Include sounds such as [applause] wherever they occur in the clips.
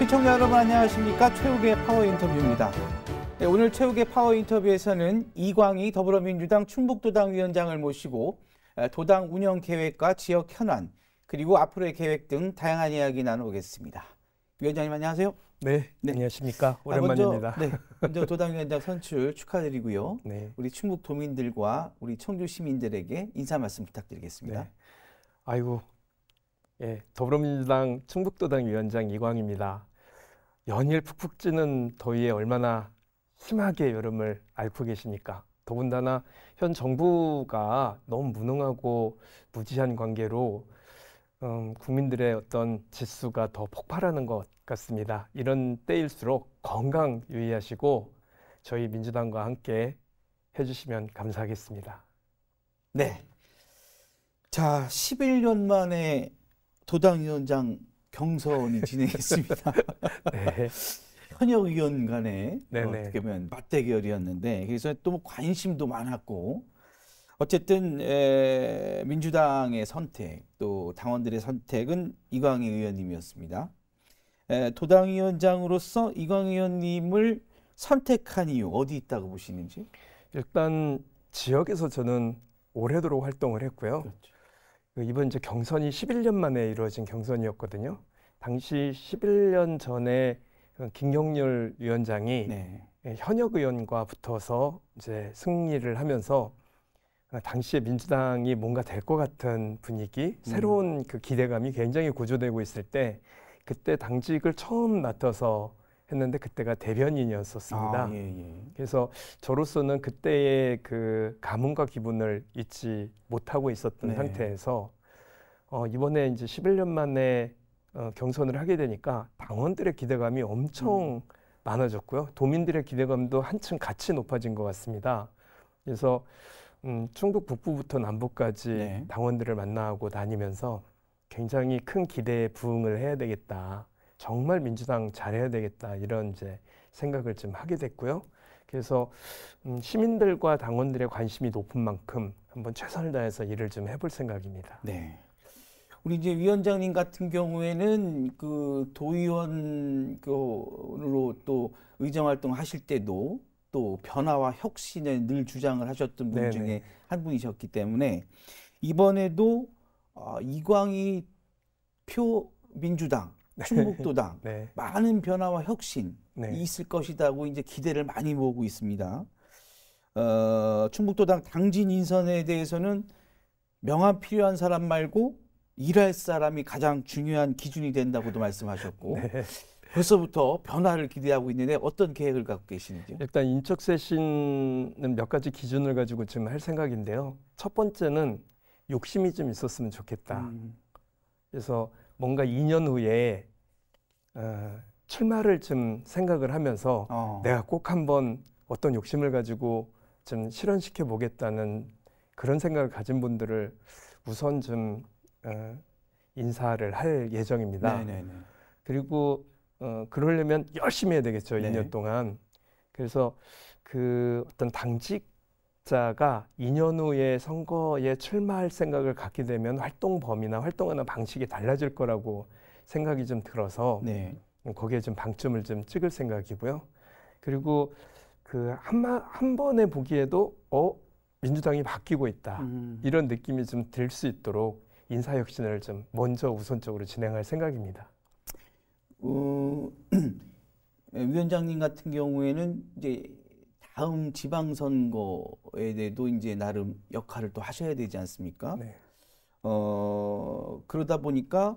시청자 여러분 안녕하십니까 최욱의 파워 인터뷰입니다. 네, 오늘 최욱의 파워 인터뷰에서는 이광희 더불어민주당 충북도당 위원장을 모시고 도당 운영 계획과 지역 현안 그리고 앞으로의 계획 등 다양한 이야기 나누겠습니다. 위원장님 안녕하세요. 네, 네. 안녕하십니까 아, 오랜만입니다. 먼저, 네, [laughs] 먼저 도당 위원장 선출 축하드리고요. 네. 우리 충북 도민들과 우리 청주 시민들에게 인사 말씀 부탁드리겠습니다. 네. 아이고 예, 더불어민주당 충북도당 위원장 이광입니다. 연일 푹푹 찌는 더위에 얼마나 심하게 여름을 앓고 계십니까? 더군다나 현 정부가 너무 무능하고 무지한 관계로 음, 국민들의 어떤 지수가 더 폭발하는 것 같습니다. 이런 때일수록 건강 유의하시고 저희 민주당과 함께 해주시면 감사하겠습니다. 네. 자, 11년 만에 도당위원장 경서원이 [laughs] 진행했습니다. 네. 현역 의원 간에 네, 네. 어떻게 보면 맞대결이었는데 그래서 또 뭐 관심도 많았고 어쨌든 에, 민주당의 선택 또 당원들의 선택은 이광희 의원님이었습니다. 에, 도당 위원장으로서 이광희 의원님을 선택한 이유 어디 있다고 보시는지? 일단 지역에서 저는 오래도록 활동을 했고요. 그렇죠. 그 이번 이제 경선이 11년 만에 이루어진 경선이었거든요. 당시 11년 전에 그 김경률 위원장이 네. 예, 현역 의원과 붙어서 이제 승리를 하면서 어, 당시에 민주당이 뭔가 될 것 같은 분위기, 음. 새로운 그 기대감이 굉장히 고조되고 있을 때 그때 당직을 처음 맡아서 했는데 그때가 대변인이었었습니다. 아, 예, 예. 그래서 저로서는 그때의 그 감흥과 기분을 잊지 못하고 있었던 네. 상태에서 어, 이번에 이제 11년 만에 어, 경선을 하게 되니까 당원들의 기대감이 엄청 음. 많아졌고요. 도민들의 기대감도 한층 같이 높아진 것 같습니다. 그래서 음, 충북 북부부터 남부까지 네. 당원들을 만나고 다니면서 굉장히 큰 기대에 부응을 해야 되겠다. 정말 민주당 잘해야 되겠다 이런 이제 생각을 좀 하게 됐고요. 그래서 음, 시민들과 당원들의 관심이 높은 만큼 한번 최선을 다해서 일을 좀 해볼 생각입니다. 네. 우리 이제 위원장님 같은 경우에는 그 도의원으로 또 의정 활동 하실 때도 또 변화와 혁신을 늘 주장을 하셨던 분 네네. 중에 한 분이셨기 때문에 이번에도 어, 이광희 표 민주당 네. 충북도 당 [laughs] 네. 많은 변화와 혁신 이 네. 있을 것이다고 이제 기대를 많이 모으고 있습니다. 어, 충북도당 당진 인선에 대해서는 명함 필요한 사람 말고 일할 사람이 가장 중요한 기준이 된다고도 말씀하셨고 네. 벌써부터 변화를 기대하고 있는데 어떤 계획을 갖고 계시는지요? 일단 인척쇄신은 몇 가지 기준을 가지고 지금 할 생각인데요. 첫 번째는 욕심이 좀 있었으면 좋겠다. 음. 그래서 뭔가 2년 후에 어, 출마를 좀 생각을 하면서 어. 내가 꼭 한번 어떤 욕심을 가지고 좀 실현시켜 보겠다는 그런 생각을 가진 분들을 우선 좀 어, 인사를 할 예정입니다. 네네네. 네, 네. 그리고 어, 그러려면 열심히 해야 되겠죠. 네. 2년 동안. 그래서 그 어떤 당직 자가 2년 후에 선거에 출마할 생각을 갖게 되면 활동 범위나 활동하는 방식이 달라질 거라고 생각이 좀 들어서 네. 거기에 좀 방점을 좀 찍을 생각이고요. 그리고 그 한마 한 번에 보기에도 어 민주당이 바뀌고 있다 음. 이런 느낌이 좀 들 수 있도록 인사 혁신을 좀 먼저 우선적으로 진행할 생각입니다. 어, [clears throat] 위원장님 같은 경우에는 이제 다음 지방선거에 대해도 이제 나름 역할을 또 하셔야 되지 않습니까? 네. 어, 그러다 보니까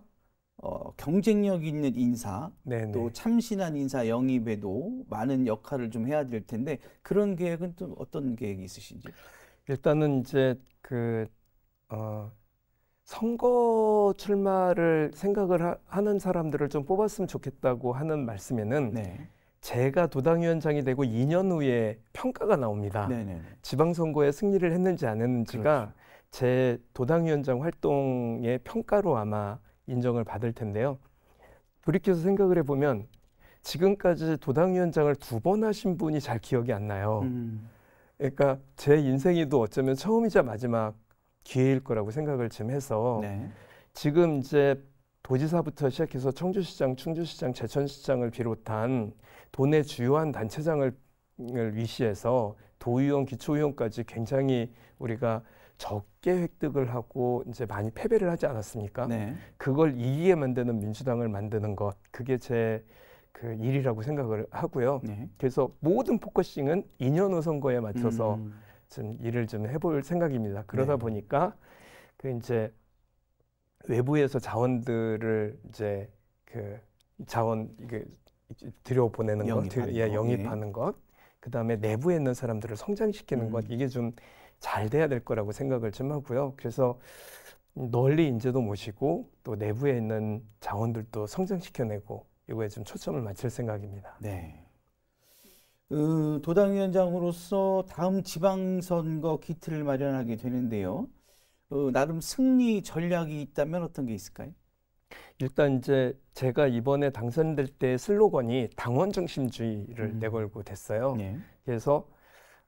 어, 경쟁력 있는 인사 네네. 네. 또 참신한 인사 영입에도 많은 역할을 좀 해야 될 텐데 그런 계획은 좀 어떤 계획이 있으신지? 일단은 이제 그 어, 선거 출마를 생각을 하, 는 사람들을 좀 뽑았으면 좋겠다고 하는 말씀에는 네. 제가 도당위원장이 되고 2년 후에 평가가 나옵니다. 네네 지방선거에 승리를 했는지 안 했는지가 그렇죠. 제 도당위원장 활동의 평가로 아마 인정을 받을 텐데요. 돌이켜서 생각을 해보면 지금까지 도당위원장을 두 번 하신 분이 잘 기억이 안 나요. 음. 그러니까 제인생에도 어쩌면 처음이자 마지막 기회일 거라고 생각을 지금 해서 네. 지금 이제 도지사부터 시작해서 청주시장, 충주시장, 제천시장을 비롯한 도내 주요한 단체장을 위시해서 도의원, 기초의원까지 굉장히 우리가 적게 획득을 하고 이제 많이 패배를 하지 않았습니까? 네. 그걸 이기게 만드는 민주당을 만드는 것 그게 제 그 일이라고 생각을 하고요. 네. 그래서 모든 포커싱은 2년 후 선거에 맞춰서 음. 지금 일을 좀 해볼 생각입니다. 그러다 네. 보니까 그 이제 외부에서 자원들을 이제 그 자원 이게 들여 보내는 것, 들, 예, 영입하는 예. 것, 그 다음에 내부에 있는 사람들을 성장시키는 음. 것 이게 좀 잘 돼야 될 거라고 생각을 좀 하고요. 그래서 널리 인재도 모시고 또 내부에 있는 자원들도 성장시켜내고 이거에 좀 초점을 맞출 생각입니다. 네. 음, 그 도당위원장으로서 다음 지방선거 키트를 마련하게 되는데요. 어, 나름 승리 전략이 있다면 어떤 게 있을까요? 일단 이제 제가 이번에 당선될 때 슬로건이 당원 중심주의를 음. 내걸고 됐어요. 네. 그래서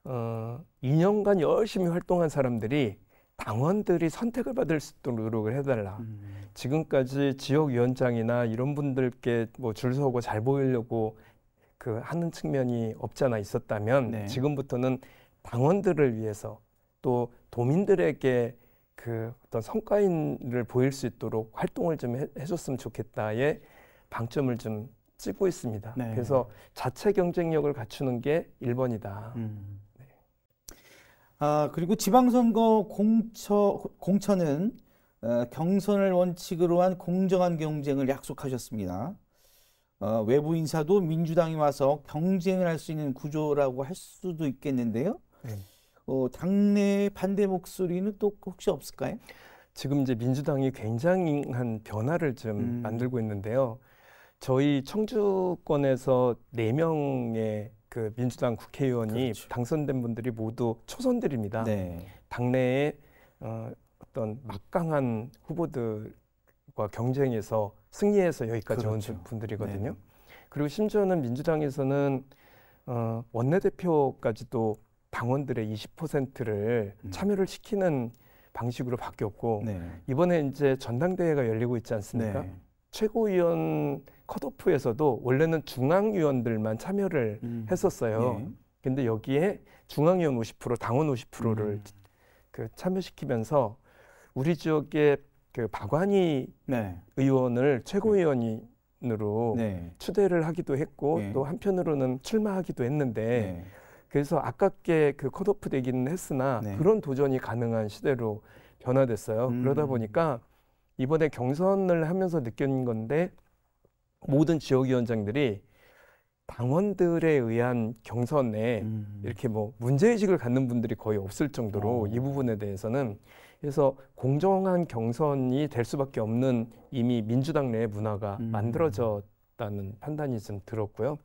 어, 2년간 열심히 활동한 사람들이 당원들이 선택을 받을 수 있도록 노력을 해달라. 음. 지금까지 지역위원장이나 이런 분들께 뭐줄 서고 잘 보이려고 그 하는 측면이 없잖아 있었다면 네. 지금부터는 당원들을 위해서 또 도민들에게 그 어떤 성과인을 보일 수 있도록 활동을 좀 해, 줬으면 좋겠다에 방점을 좀 찍고 있습니다. 네. 그래서 자체 경쟁력을 갖추는 게 1번이다. 음. 네. 아, 그리고 지방선거 공처, 공천은 어, 경선을 원칙으로 한 공정한 경쟁을 약속하셨습니다. 어, 외부 인사도 민주당이 와서 경쟁을 할 수 있는 구조라고 할 수도 있겠는데요. 네. 어, 당내 반대 목소리는 또 혹시 없을까요? 지금 이제 민주당이 굉장한 변화를 좀 음. 만들고 있는데요. 저희 청주권에서 네명의그 민주당 국회의원이 그렇죠. 당선된 분들이 모두 초선들입니다. 네. 당내에 어, 어떤 막강한 후보들과 경쟁에서 승리해서 여기까지 그렇죠. 온 분들이거든요. 네. 그리고 심지어는 민주당에서는 어, 원내대표까지도 당원들의 20%를 음. 참여를 시키는 방식으로 바뀌었고 네. 이번에 이제 전당대회가 열리고 있지 않습니까? 네. 최고위원 컷오프에서도 원래는 중앙위원들만 참여를 음. 했었어요. 예. 근데 여기에 중앙위원 50% 당원 50%를 음. 그 참여시키면서 우리 지역의 그 박완희 네. 의원을 최고위원으로 네. 네. 추대를 하기도 했고 네. 또 한편으로는 출마하기도 했는데 네. 그래서 아깝게 그 컷오프 되기는 했으나 네. 그런 도전이 가능한 시대로 변화됐어요. 음. 그러다 보니까 이번에 경선을 하면서 느낀 건데 모든 지역위원장들이 당원들에 의한 경선에 음. 이렇게 뭐 문제의식을 갖는 분들이 거의 없을 정도로 오. 어. 이 부분에 대해서는 그래서 공정한 경선이 될 수밖에 없는 이미 민주당 내 문화가 음. 만들어졌다는 판단이 좀 들었고요.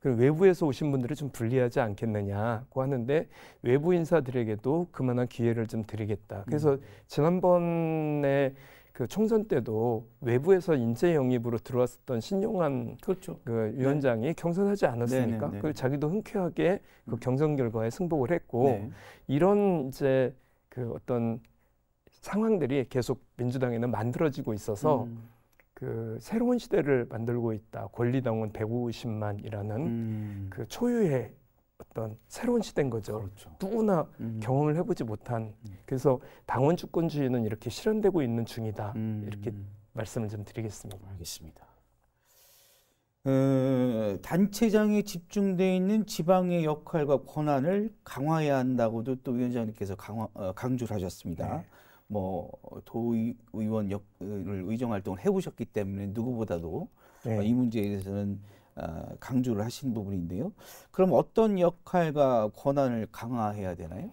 그 외부에서 오신 분들을 좀불리하지 않겠느냐고 하는데 외부 인사들에게도 그만한 기회를 좀 드리겠다. 그래서 음. 지난번에 그 총선 때도 외부에서 인재 영입으로 들어왔었던 신용환 그렇죠. 그 위원장이 네. 경선하지 않았습니까? 네, 네, 네, 그걸 자기도 흔쾌하게 그 음. 경선 결과에 승복을 했고 이런 이제 그 어떤 상황들이 계속 민주당에는 만들어지고 있어서 음. 그 새로운 시대를 만들고 있다. 권리당원 150만이라는 음. 그 초유의 어떤 새로운 시대인 거죠. 그렇죠. 누구나 음. 경험을 해보지 못한 음. 그래서 당원 주권주의는 이렇게 실현되고 있는 중이다. 음. 이렇게 말씀을 좀 드리겠습니다. 알겠습니다. 어, 단체장에 집중돼 있는 지방의 역할과 권한을 강화해야 한다고도 또 위원장님께서 강화, 어, 강조를 하셨습니다. 네. 뭐 도의원 역을 의정 활동을 해보셨기 때문에 누구보다도 네. 이 문제에 대해서는 어, 강조를 하신 부분인데요. 그럼 어떤 역할과 권한을 강화해야 되나요?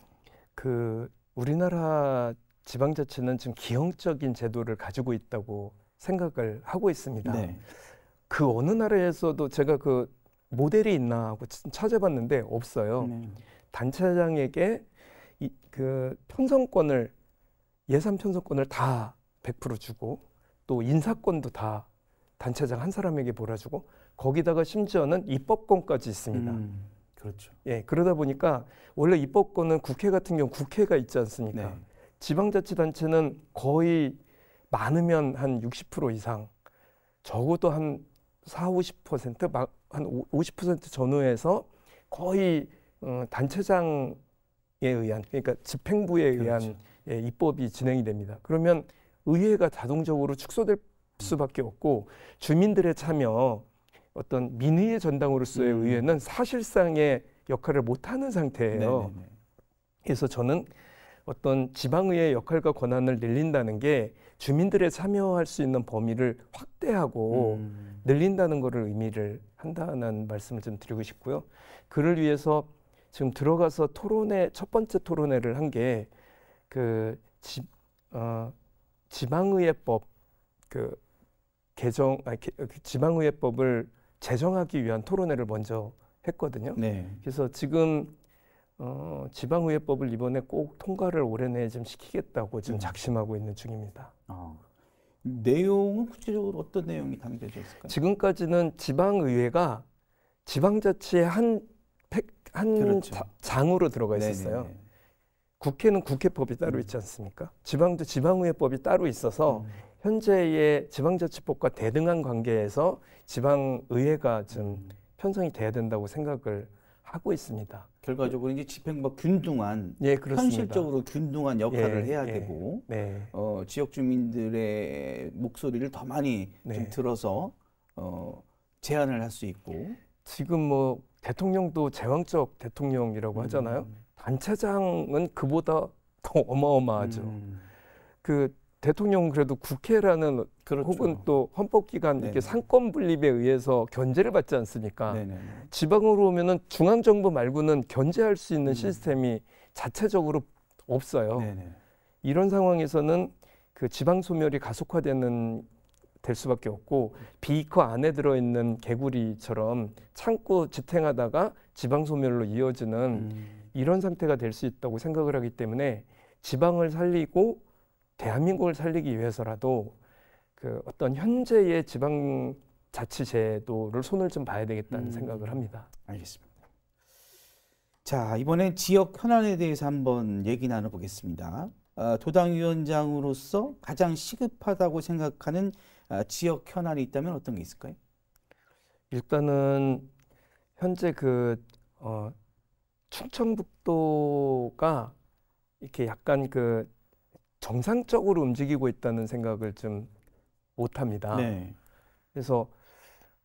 그 우리나라 지방자치는 지금 기형적인 제도를 가지고 있다고 생각을 하고 있습니다. 네. 그 어느 나라에서도 제가 그 모델이 있나 하고 찾아봤는데 없어요. 네. 단체장에게 이, 그 편성권을 예산 편성권을 다 100% 주고 또 인사권도 다 단체장 한 사람에게 몰아주고 거기다가 심지어는 입법권까지 있습니다. 음, 그렇죠. 예, 그러다 보니까 원래 입법권은 국회 같은 경우 국회가 있지 않습니까? 네. 지방자치단체는 거의 많으면 한 60% 이상, 적어도 한 4, 50%, 한50% 전후에서 거의 음, 단체장에 의한, 그러니까 집행부에 그렇죠. 의한 예, 입법이 진행이 됩니다. 그러면 의회가 자동적으로 축소될 수밖에 없고 주민들의 참여 어떤 민의의 전당으로서의 음. 의회는 사실상의 역할을 못하는 상태예요. 네네네. 그래서 저는 어떤 지방의회 역할과 권한을 늘린다는 게 주민들의 참여할 수 있는 범위를 확대하고 음. 늘린다는 것을 의미를 한다는 말씀을 좀 드리고 싶고요. 그를 위해서 지금 들어가서 토론회 첫 번째 토론회를 한게 그 지, 어, 지방의회법 그 개정 아니, 개, 그 지방의회법을 제정하기 위한 토론회를 먼저 했거든요. 네. 그래서 지금 어, 지방의회법을 이번에 꼭 통과를 올해 내에 좀 시키겠다고 지금 음. 작심하고 있는 중입니다. 어. 내용은 구체적으로 어떤 내용이 담겨져 있을까요? 지금까지는 지방의회가 지방자치의 한, 팩, 한 그렇죠. 장으로 들어가 있었어요. 네네네. 국회는 국회법이 따로 있지 않습니까? 지방도 지방의회법이 따로 있어서 음. 현재의 지방자치법과 대등한 관계에서 지방의회가 좀 음. 편성이 돼야 된다고 생각을 하고 있습니다. 결과적으로 이제 집행부 균등한 예, 그렇습니다. 현실적으로 균등한 역할을 예, 해야 예, 되고 네. 어, 지역 주민들의 목소리를 더 많이 네. 좀 들어서 어, 제안을 할 수 있고 지금 뭐 대통령도 제왕적 대통령이라고 음. 하잖아요. 단체장은 그보다 더 [laughs] 어마어마하죠. 음. 그대통령 그래도 국회라는 그렇죠. 혹은 또 헌법기관 이렇게 상권 분립에 의해서 견제를 받지 않습니까? 네네. 지방으로 오면은 중앙 정부 말고는 견제할 수 있는 음. 시스템이 자체적으로 없어요. 네네. 이런 상황에서는 그 지방 소멸이 가속화되는 될 수밖에 없고 비이커 안에 들어 있는 개구리처럼 창고 지탱하다가 지방 소멸로 이어지는 음. 이런 상태가 될 수 있다고 생각을 하기 때문에 지방을 살리고 대한민국을 살리기 위해서라도 그 어떤 현재의 지방 자치제도를 손을 좀 봐야 되겠다는 음. 생각을 합니다. 알겠습니다. 자 이번에 지역 현안에 대해서 한번 얘기 나눠보겠습니다. 어, 도당위원장으로서 가장 시급하다고 생각하는 어, 지역 현안이 있다면 어떤 게 있을까요? 일단은 현재 그 어, 충청북도가 이렇게 약간 그 정상적으로 움직이고 있다는 생각을 좀 못합니다. 네. 그래서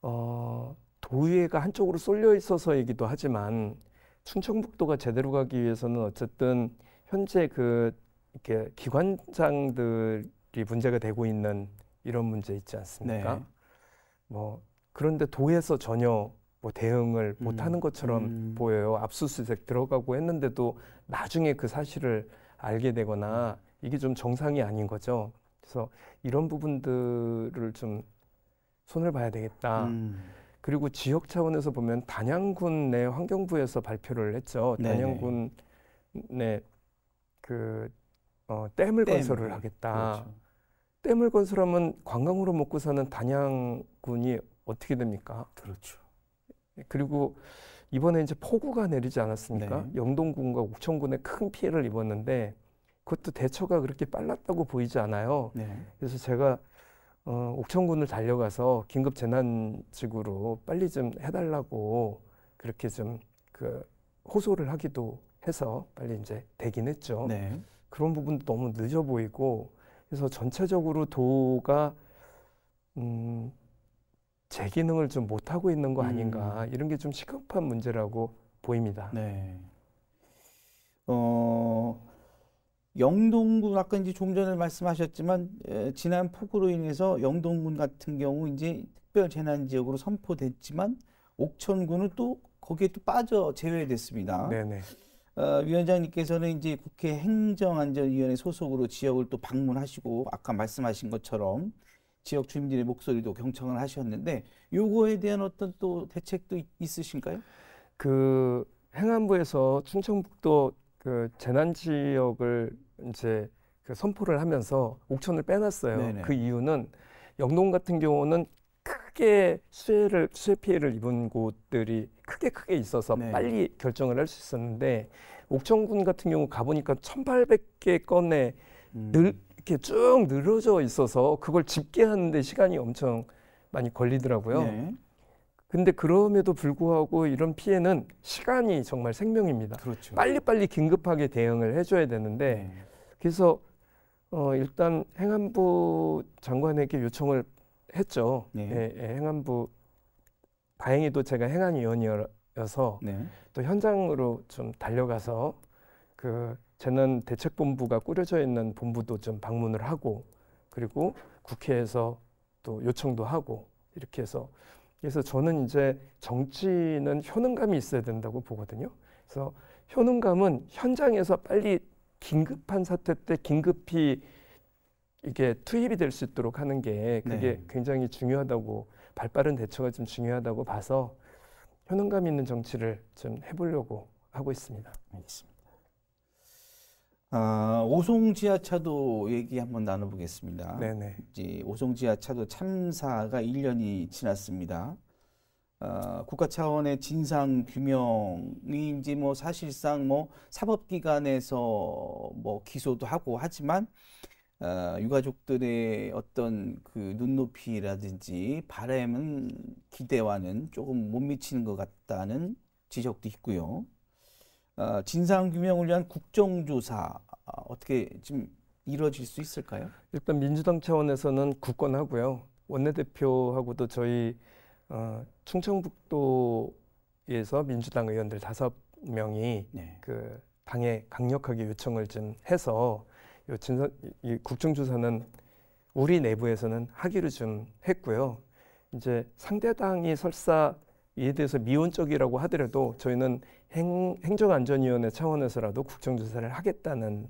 어, 도의회가 한쪽으로 쏠려 있어서이기도 하지만 충청북도가 제대로 가기 위해서는 어쨌든 현재 그 이렇게 기관장들이 문제가 되고 있는 이런 문제 있지 않습니까? 네. 뭐 그런데 도에서 전혀 뭐 대응을 음. 못하는 것처럼 음. 보여요. 압수수색 들어가고 했는데도 나중에 그 사실을 알게 되거나 이게 좀 정상이 아닌 거죠. 그래서 이런 부분들을 좀 손을 봐야 되겠다. 음. 그리고 지역 차원에서 보면 단양군 내 환경부에서 발표를 했죠. 단양군 내 그 어, 댐을 댐. 건설을 하겠다. 그렇죠. 댐을 건설하면 관광으로 먹고 사는 단양군이 어떻게 됩니까? 그렇죠. 그리고 이번에 이제 폭우가 내리지 않았습니까? 네. 영동군과 옥천군에 큰 피해를 입었는데 그것도 대처가 그렇게 빨랐다고 보이지 않아요. 네. 그래서 제가 어, 옥천군을 달려가서 긴급 재난지구로 빨리 좀 해달라고 그렇게 좀그 호소를 하기도 해서 빨리 이제 되긴 했죠. 네. 그런 부분도 너무 늦어 보이고 그래서 전체적으로 도가 음, 재 기능을 좀 못하고 있는 거 아닌가 음. 이런 게 좀 시급한 문제라고 보입니다. 네. 어, 영동군 아까 이제 좀 전에 말씀하셨지만 에, 지난 폭우로 인해서 영동군 같은 경우 이제 특별 재난 지역으로 선포됐지만 옥천군은 또 거기에 또 빠져 제외됐습니다. 네네. 어, 위원장님께서는 이제 국회 행정안전위원회 소속으로 지역을 또 방문하시고 아까 말씀하신 것처럼 지역 주민들의 목소리도 경청을 하셨는데 요거에 대한 어떤 또 대책도 있으신가요? 그 행안부에서 충청북도 그 재난 지역을 이제 그 선포를 하면서 옥천을 빼놨어요. 네네. 그 이유는 영동 같은 경우는 크게 수해를 수해 피해를 입은 곳들이 크게 크게 있어서 네. 빨리 결정을 할 수 있었는데 옥천군 같은 경우 가보니까 1,800개 건에 음. 늘 이렇게 쭉 늘어져 있어서 그걸 집계하는 데 시간이 엄청 많이 걸리더라고요. 네. 근데 그럼에도 불구하고 이런 피해는 시간이 정말 생명입니다. 그렇죠. 빨리빨리 긴급하게 대응을 해줘야 되는데 네. 그래서 어, 일단 행안부 장관에게 요청을 했죠. 네. 예, 예, 행안부 다행히도 제가 행안위원이어서 네. 또 현장으로 좀 달려가서 그 재난 대책본부가 꾸려져 있는 본부도 좀 방문을 하고 그리고 국회에서 또 요청도 하고 이렇게 해서 그래서 저는 이제 정치는 효능감이 있어야 된다고 보거든요. 그래서 효능감은 현장에서 빨리 긴급한 사태 때 긴급히 이게 투입이 될 수 있도록 하는 게 그게 네. 굉장히 중요하다고 발빠른 대처가 좀 중요하다고 봐서 효능감 있는 정치를 좀 해보려고 하고 있습니다. 알겠습니다. 아, 오송 지하차도 얘기 한번 나눠보겠습니다. 네네. 이제 오송 지하차도 참사가 1년이 지났습니다. 아, 국가 차원의 진상 규명인지뭐 사실상 뭐 사법기관에서 뭐 기소도 하고 하지만 아, 유가족들의 어떤 그 눈높이라든지 바램은 기대와는 조금 못 미치는 것 같다는 지적도 있고요. 어, 진상규명을 위한 국정조사 어, 어떻게 지금 이루어질 수 있을까요? 일단 민주당 차원에서는 굳건하고요. 원내대표하고도 저희 어, 충청북도에서 민주당 의원들 다섯 명이 네. 그 당에 강력하게 요청을 좀 해서 요 진사, 이 국정조사는 우리 내부에서는 하기로 좀 했고요. 이제 상대당이 설사 이에 대해서 미온적이라고 하더라도 저희는 행, 행정안전위원회 차원에서라도 국정조사를 하겠다는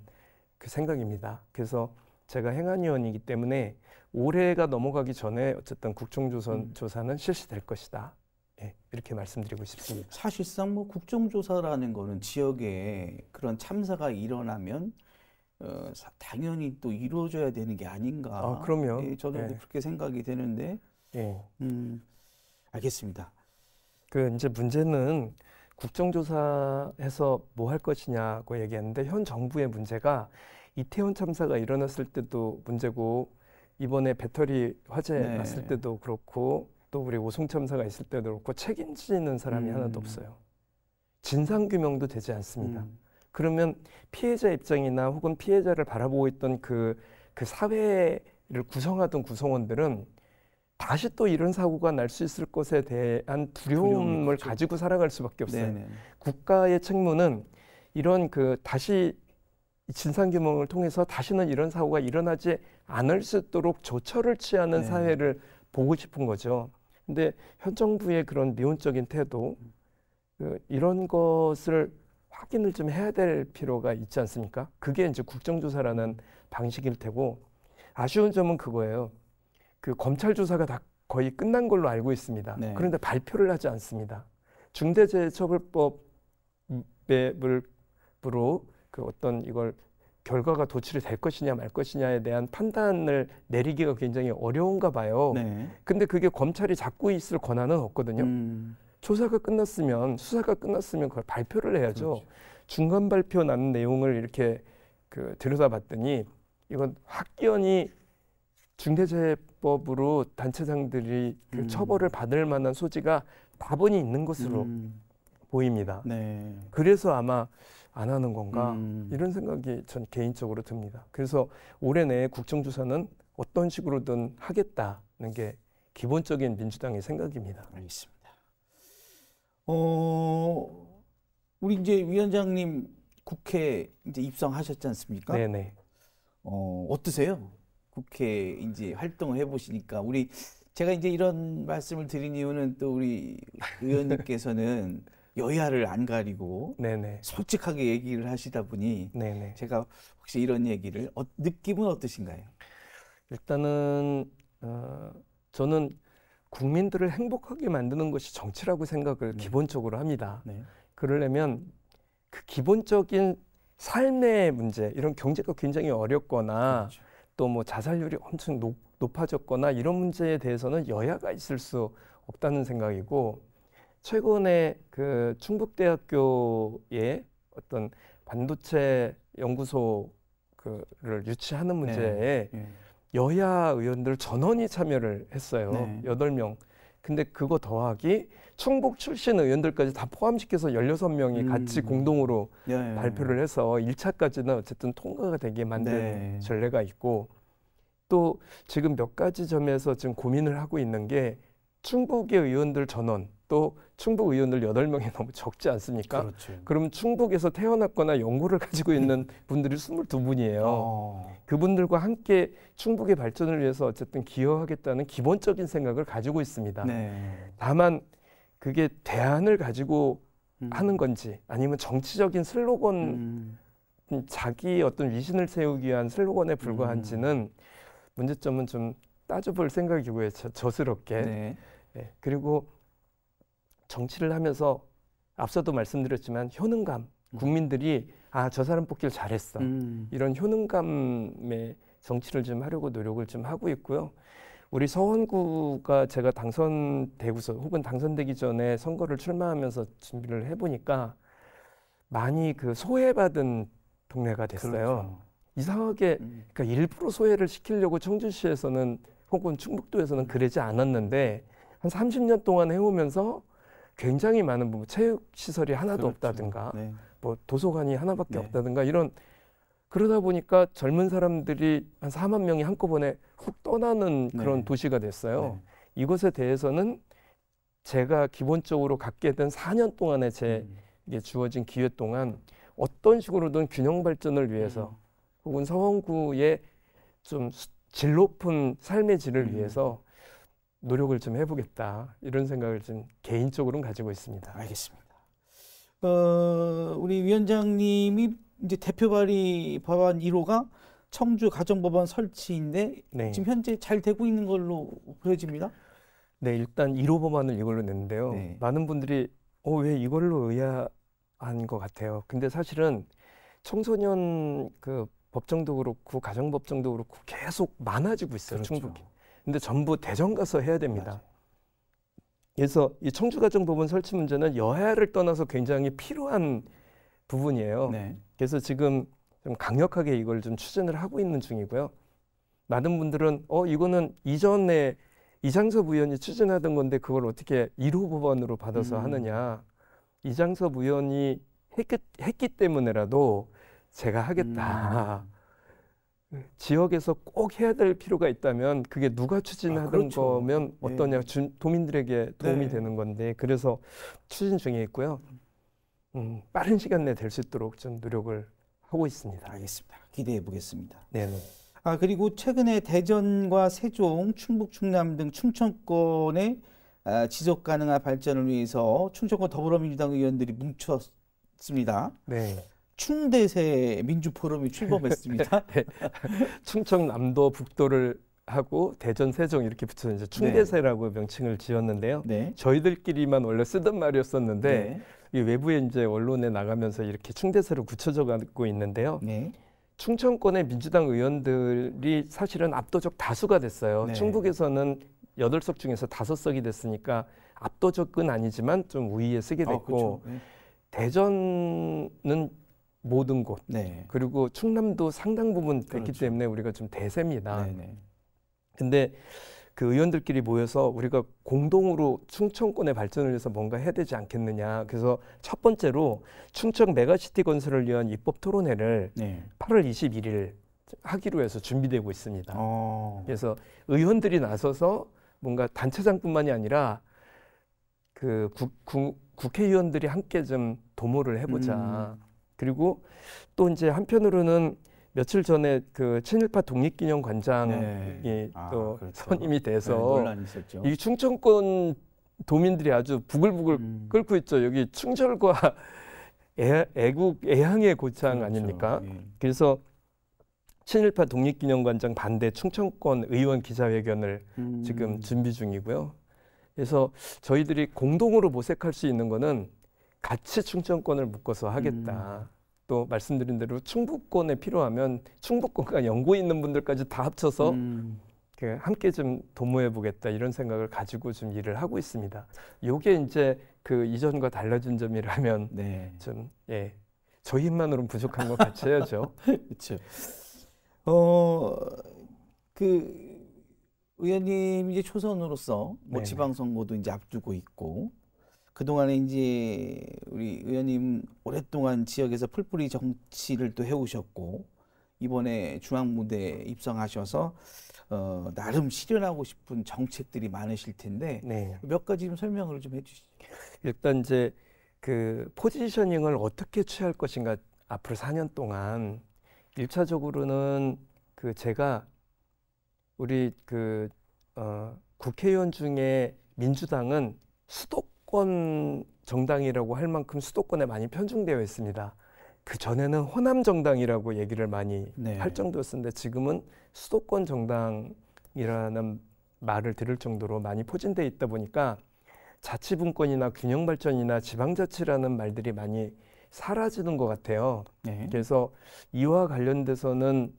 그 생각입니다. 그래서 제가 행안위원이기 때문에 올해가 넘어가기 전에 어쨌든 국정조사는 음. 실시될 것이다. 예, 이렇게 말씀드리고 싶습니다. 사실상 뭐 국정조사라는 거는 지역에 그런 참사가 일어나면 어, 사, 당연히 또 이루어져야 되는 게 아닌가. 아, 그럼요. 예, 저도 뭐 예. 그렇게 생각이 되는데. 예. 음, 알겠습니다. 그 이제 문제는 국정조사해서 뭐 할 것이냐고 얘기했는데 현 정부의 문제가 이태원 참사가 일어났을 때도 문제고 이번에 배터리 화재 네. 났을 때도 그렇고 또 우리 오송 참사가 있을 때도 그렇고 책임지는 사람이 음. 하나도 없어요. 진상 규명도 되지 않습니다. 음. 그러면 피해자 입장이나 혹은 피해자를 바라보고 있던 그그 그 사회를 구성하던 구성원들은 다시 또 이런 사고가 날 수 있을 것에 대한 두려움을 그렇죠. 가지고 살아갈 수밖에 없어요. 네네. 국가의 책무는 이런 그 다시 진상 규명을 통해서 다시는 이런 사고가 일어나지 않을 수 있도록 조처를 취하는 네. 사회를 보고 싶은 거죠. 그런데현 정부의 그런 미온적인 태도 그 이런 것을 확인을 좀 해야 될 필요가 있지 않습니까? 그게 이제 국정조사라는 방식일 테고 아쉬운 점은 그거예요. 그 검찰 조사가 다 거의 끝난 걸로 알고 있습니다. 네. 그런데 발표를 하지 않습니다. 중대재해처벌법으로 그 어떤 이걸 결과가 도출이 될 것이냐 말 것이냐에 대한 판단을 내리기가 굉장히 어려운가 봐요. 네. 근데 그게 검찰이 잡고 있을 권한은 없거든요. 음. 조사가 끝났으면 수사가 끝났으면 그걸 발표를 해야죠. 그렇죠. 중간 발표 난 내용을 이렇게 그 들여다봤더니 이건 학견이 중대재해 민법으로 단체장들이 그 음. 처벌을 받을 만한 소지가 다분히 있는 것으로 음. 보입니다. 네. 그래서 아마 안 하는 건가 음. 이런 생각이 전 개인적으로 듭니다. 그래서 올해 내에 국정조사는 어떤 식으로든 하겠다는 게 기본적인 민주당의 생각입니다. 알겠습니다. 어, 우리 이제 위원장님 국회 이제 입성하셨지 않습니까? 네네. 어, 어떠세요? 국회 이제 활동을 해보시니까 우리 제가 이제 이런 말씀을 드린 이유는 또 우리 의원님께서는 [laughs] 여야를 안 가리고 네네. 솔직하게 얘기를 하시다 보니 네네. 제가 혹시 이런 얘기를 어, 느낌은 어떠신가요? 일단은 어, 저는 국민들을 행복하게 만드는 것이 정치라고 생각을 네. 기본적으로 합니다. 네. 그러려면 그 기본적인 삶의 문제 이런 경제가 굉장히 어렵거나 그렇죠. 또뭐 자살률이 엄청 높, 높아졌거나 이런 문제에 대해서는 여야가 있을 수 없다는 생각이고 최근에 그 충북대학교의 어떤 반도체 연구소 그를 유치하는 네. 문제에 네. 여야 의원들 전원이 참여를 했어요. 네. 여덟 명 근데 그거 더하기 충북 출신 의원들까지 다 포함시켜서 16명이 음. 같이 공동으로 예, 예. 발표를 해서 1차까지는 어쨌든 통과가 되게 만든 네. 전례가 있고 또 지금 몇 가지 점에서 지금 고민을 하고 있는 게 충북의 의원들 전원 또 충북 의원들 8명이 [laughs] 너무 적지 않습니까? 그렇죠. 그럼 충북에서 태어났거나 연구를 가지고 있는 [laughs] 분들이 22분이에요. 어. 그분들과 함께 충북의 발전을 위해서 어쨌든 기여하겠다는 기본적인 생각을 가지고 있습니다. 네. 다만 그게 대안을 가지고 음. 하는 건지 아니면 정치적인 슬로건 음. 음 자기 어떤 위신을 세우기 위한 슬로건에 불과한지는 음. 문제점은 좀 따져볼 생각이고요 저, 저스럽게 네. 예, 그리고 정치를 하면서 앞서도 말씀드렸지만 효능감 음. 국민들이 아 저 사람 뽑기를 잘했어 이런 효능감의 정치를 좀 하려고 노력을 좀 하고 있고요 우리 서원구가 제가 당선되고서 혹은 당선되기 전에 선거를 출마하면서 준비를 해보니까 많이 그 소외받은 동네가 됐어요. 그렇죠. 이상하게 음. 그러니까 일부러 소외를 시키려고 청주시에서는 혹은 충북도에서는 그러지 않았는데 한 30년 동안 해오면서 굉장히 많은 뭐 체육 시설이 하나도 그렇죠. 없다든가 네. 뭐 도서관이 하나밖에 네. 없다든가 이런 그러다 보니까 젊은 사람들이 한 4만 명이 한꺼번에 훅 떠나는 네. 그런 네. 도시가 됐어요. 네. 이것에 대해서는 제가 기본적으로 갖게 된 4년 동안의 제 음. 주어진 기회 동안 어떤 식으로든 균형 발전을 위해서 음. 혹은 서원구의 좀 질 높은 삶의 질을 음. 위해서 노력을 좀 해보겠다 이런 생각을 좀 개인적으로는 가지고 있습니다. 알겠습니다. 어, 우리 위원장님이 이제 대표 발의 법안 1호가 청주 가정법원 설치인데 네. 지금 현재 잘 되고 있는 걸로 보여집니다. 네, 일단 1호 법안을 이걸로 냈는데요. 네. 많은 분들이 어, 왜 이걸로 의아한 것 같아요. 근데 사실은 청소년 그 법정도 그렇고 가정 법정도 그렇고 계속 많아지고 있어요. 그렇죠. 충북이. 근데 전부 대전 가서 해야 됩니다. 맞아요. 그래서 이 청주가정법원 설치 문제는 여야를 떠나서 굉장히 필요한 부분이에요. 네. 그래서 지금 좀 강력하게 이걸 좀 추진을 하고 있는 중이고요. 많은 분들은 어 이거는 이전에 이장섭 의원이 추진하던 건데 그걸 어떻게 1호 법안으로 받아서 음. 하느냐. 이장섭 의원이 했기, 했기 때문에라도 제가 하겠다. 음. 지역에서 꼭 해야 될 필요가 있다면 그게 누가 아, 추진하던 아, 그렇죠. 거면 예. 어떠냐 네. 주, 도민들에게 도움이 네. 되는 건데 그래서 추진 중에 있고요. 음. 음, 빠른 시간 내에 될 수 있도록 좀 노력을 하고 있습니다. 알겠습니다. 기대해 보겠습니다. 네, 네. 아 그리고 최근에 대전과 세종, 충북, 충남 등 충청권의 아, 지속 가능한 발전을 위해서 충청권 더불어민주당 의원들이 뭉쳤습니다. 네. 충대세 민주포럼이 출범했습니다. [laughs] 네. 충청남도 북도를 하고 대전 세종 이렇게 붙여서 이제 네. 충대세라고 네. 명칭을 지었는데요. 네. 저희들끼리만 원래 쓰던 말이었었는데 네. 외부에 이제 언론에 나가면서 이렇게 충대세로 굳혀져 가고 있는데요. 네. 충청권의 민주당 의원들이 사실은 압도적 다수가 됐어요. 네. 충북에서는 여덟 석 중에서 다섯 석이 됐으니까 압도적은 아니지만 좀 우위에 쓰게 아, 됐고 아, 네. 대전은 모든 곳 네. 그리고 충남도 상당 부분 됐기 그렇죠. 때문에 우리가 좀 대세입니다. 네네. 네. 근데 그 의원들끼리 모여서 우리가 공동으로 충청권의 발전을 위해서 뭔가 해야 되지 않겠느냐. 그래서 첫 번째로 충청 메가시티 건설을 위한 입법 토론회를 네. 8월 21일 하기로 해서 준비되고 있습니다. 어. 그래서 의원들이 나서서 뭔가 단체장뿐만이 아니라 그 국, 국, 국회의원들이 함께 좀 도모를 해보자. 음. 그리고 또 이제 한편으로는 며칠 전에 그 친일파 독립기념관장이 네. 아, 또 그렇죠. 선임이 돼서 네, 이 충청권 도민들이 아주 부글부글 음. 끓고 있죠. 여기 충절과 [laughs] 애, 애국 애향의 고창 그렇죠. 아닙니까? 예. 그래서 친일파 독립기념관장 반대 충청권 의원 기자회견을 음. 지금 준비 중이고요. 그래서 저희들이 공동으로 모색할 수 있는 거는 같이 충청권을 묶어서 하겠다. 음. 또 말씀드린 대로 충북권에 필요하면 충북권과 연고 있는 분들까지 다 합쳐서 음. 함께 좀 도모해 보겠다 이런 생각을 가지고 좀 일을 하고 있습니다. 요게 이제 그 이전과 달라진 점이라면 네. 좀 예. 저희 만으로는 부족한 것같아야죠 [laughs] 그렇죠. 어, 그 의원님 이제 초선으로서 뭐 네. 지방선거도 이제 앞두고 있고 그동안에 이제 우리 의원님 오랫동안 지역에서 풀뿌리 정치를 또 해오셨고 이번에 중앙무대에 입성하셔서 어, 나름 실현하고 싶은 정책들이 많으실 텐데 네. 몇 가지 좀 설명을 좀 해주시죠. 일단 이제 그 포지셔닝을 어떻게 취할 것인가 앞으로 4년 동안 일차적으로는그 제가 우리 그 어, 국회의원 중에 민주당은 수도 수도권 정당이라고 할 만큼 수도권에 많이 편중되어 있습니다. 그 전에는 호남 정당이라고 얘기를 많이 네. 할 정도였었는데 지금은 수도권 정당이라는 말을 들을 정도로 많이 포진돼 있다 보니까 자치분권이나 균형 발전이나 지방자치라는 말들이 많이 사라지는 것 같아요. 네. 그래서 이와 관련돼서는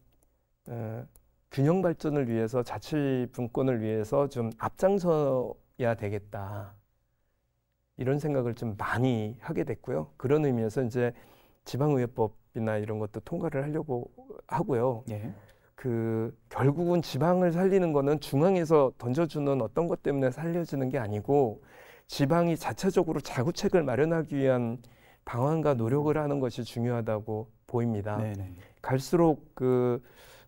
어, 균형 발전을 위해서 자치분권을 위해서 좀 앞장서야 되겠다. 이런 생각을 좀 많이 하게 됐고요. 그런 의미에서 이제 지방의회법이나 이런 것도 통과를 하려고 하고요. 예. 그 결국은 지방을 살리는 거는 중앙에서 던져주는 어떤 것 때문에 살려지는 게 아니고 지방이 자체적으로 자구책을 마련하기 위한 방안과 노력을 하는 것이 중요하다고 보입니다. 네네. 갈수록 그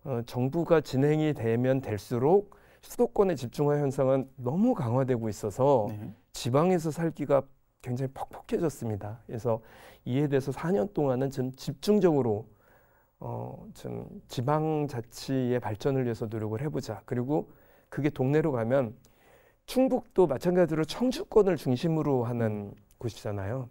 어, 정부가 진행이 되면 될수록 수도권의 집중화 현상은 너무 강화되고 있어서 네. 지방에서 살기가 굉장히 퍽퍽해졌습니다. 그래서 이에 대해서 4년 동안은 좀 집중적으로 어, 좀 지방 자치의 발전을 위해서 노력을 해보자. 그리고 그게 동네로 가면 충북도 마찬가지로 청주권을 중심으로 하는 곳이잖아요.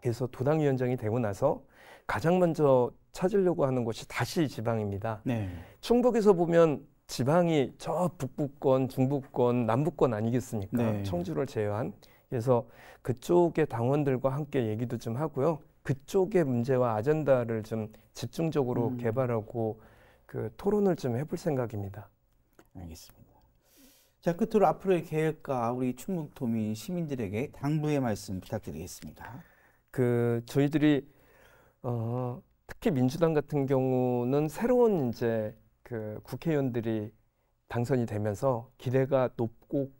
그래서 도당위원장이 되고 나서 가장 먼저 찾으려고 하는 곳이 다시 지방입니다. 네. 충북에서 보면 지방이 저 북부권, 중부권, 남부권 아니겠습니까? 네. 청주를 제외한. 그래서 그쪽의 당원들과 함께 얘기도 좀 하고요. 그쪽의 문제와 아젠다를 좀 집중적으로 음. 개발하고 그 토론을 좀 해볼 생각입니다. 알겠습니다. 자 끝으로 앞으로의 계획과 우리 충북도민 시민들에게 당부의 말씀 부탁드리겠습니다. 그 저희들이 어, 특히 민주당 같은 경우는 새로운 이제 그 국회의원들이 당선이 되면서 기대가 높고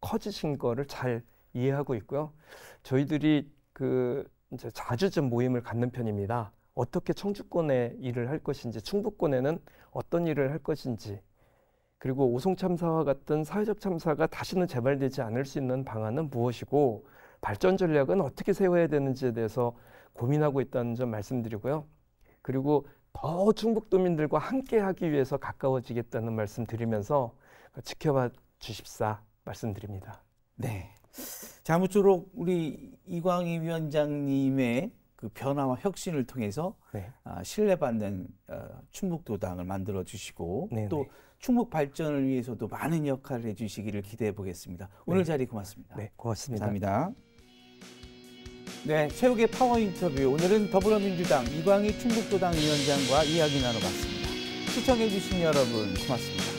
커지신 거를 잘 이해하고 있고요. 저희들이 그 이제 자주 좀 모임을 갖는 편입니다. 어떻게 청주권에 일을 할 것인지, 충북권에는 어떤 일을 할 것인지, 그리고 오송 참사와 같은 사회적 참사가 다시는 재발되지 않을 수 있는 방안은 무엇이고 발전 전략은 어떻게 세워야 되는지에 대해서 고민하고 있다는 점 말씀드리고요. 그리고 더 충북도민들과 함께하기 위해서 가까워지겠다는 말씀 드리면서 지켜봐 주십사 말씀드립니다. 네. 자, 아무쪼록 우리 이광희 위원장님의 그 변화와 혁신을 통해서 네. 아, 신뢰받는 어, 충북도당을 만들어 주시고 네, 또 네. 충북 발전을 위해서도 많은 역할을 해주시기를 기대해 보겠습니다. 오늘 네. 자리 고맙습니다. 네, 고맙습니다. 감사합니다. 네, 체육의 파워 인터뷰. 오늘은 더불어민주당 이광희 충북도당 위원장과 이야기 나눠봤습니다. 시청해주신 여러분 고맙습니다.